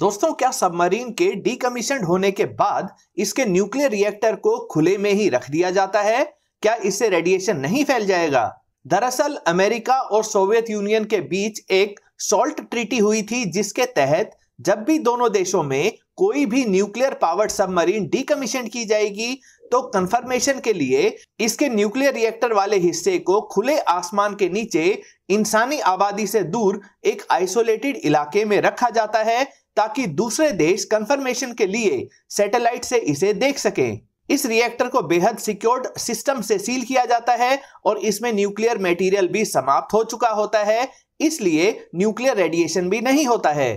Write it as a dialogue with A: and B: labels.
A: दोस्तों क्या सबमरीन के डीकमीशन होने के बाद इसके न्यूक्लियर रिएक्टर को खुले में ही रख दिया जाता है क्या इससे रेडिएशन नहीं फैल जाएगा दरअसल अमेरिका और सोवियत यूनियन के बीच एक सॉल्ट ट्रीटी हुई थी जिसके तहत जब भी दोनों देशों में कोई भी न्यूक्लियर पावर्ड सबमरीन डीकमीशन की जाएगी तो कंफर्मेशन के लिए इसके न्यूक्लियर रिएक्टर वाले हिस्से को खुले आसमान के नीचे इंसानी आबादी से दूर एक आइसोलेटेड इलाके में रखा जाता है ताकि दूसरे देश कंफर्मेशन के लिए सैटेलाइट से इसे देख सके इस रिएक्टर को बेहद सिक्योर्ड सिस्टम से सील किया जाता है और इसमें न्यूक्लियर मटेरियल भी समाप्त हो चुका होता है इसलिए न्यूक्लियर रेडिएशन भी नहीं होता है